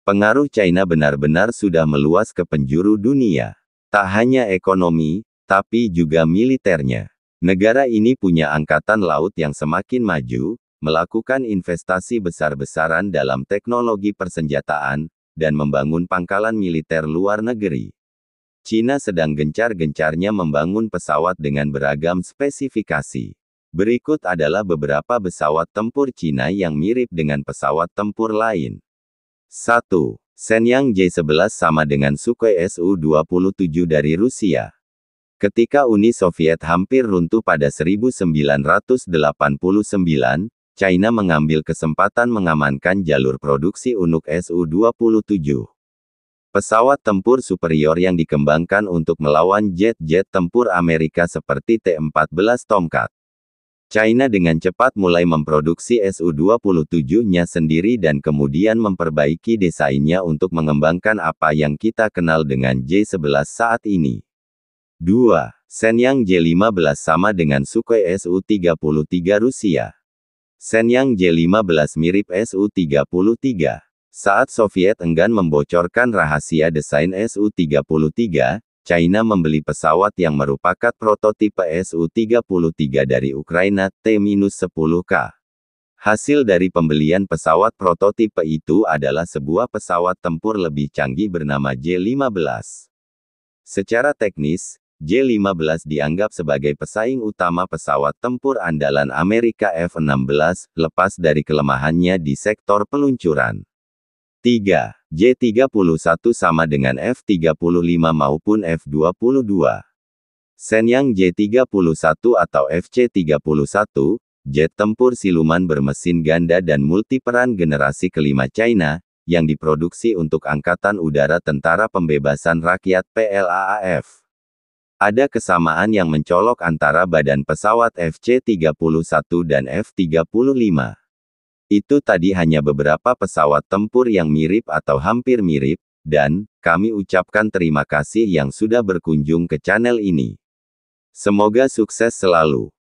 Pengaruh China benar-benar sudah meluas ke penjuru dunia. Tak hanya ekonomi, tapi juga militernya. Negara ini punya angkatan laut yang semakin maju, melakukan investasi besar-besaran dalam teknologi persenjataan, dan membangun pangkalan militer luar negeri. China sedang gencar-gencarnya membangun pesawat dengan beragam spesifikasi. Berikut adalah beberapa pesawat tempur China yang mirip dengan pesawat tempur lain. 1. Senyang J-11 sama dengan Sukhoi Su-27 dari Rusia. Ketika Uni Soviet hampir runtuh pada 1989, China mengambil kesempatan mengamankan jalur produksi unuk Su-27. Pesawat tempur superior yang dikembangkan untuk melawan jet-jet tempur Amerika seperti T-14 Tomcat. China dengan cepat mulai memproduksi SU-27-nya sendiri dan kemudian memperbaiki desainnya untuk mengembangkan apa yang kita kenal dengan J-11 saat ini. 2. Senyang J-15 sama dengan Sukhoi SU-33 Rusia. Senyang J-15 mirip SU-33. Saat Soviet enggan membocorkan rahasia desain Su-33, China membeli pesawat yang merupakan prototipe Su-33 dari Ukraina T-10K. Hasil dari pembelian pesawat prototipe itu adalah sebuah pesawat tempur lebih canggih bernama J-15. Secara teknis, J-15 dianggap sebagai pesaing utama pesawat tempur andalan Amerika F-16, lepas dari kelemahannya di sektor peluncuran. 3. J31 sama dengan F35 maupun F22. Senyang J31 atau FC31, jet tempur siluman bermesin ganda dan multiperan generasi kelima China, yang diproduksi untuk Angkatan Udara Tentara Pembebasan Rakyat PLAAF. Ada kesamaan yang mencolok antara badan pesawat FC-31 dan F-35. Itu tadi hanya beberapa pesawat tempur yang mirip atau hampir mirip, dan kami ucapkan terima kasih yang sudah berkunjung ke channel ini. Semoga sukses selalu.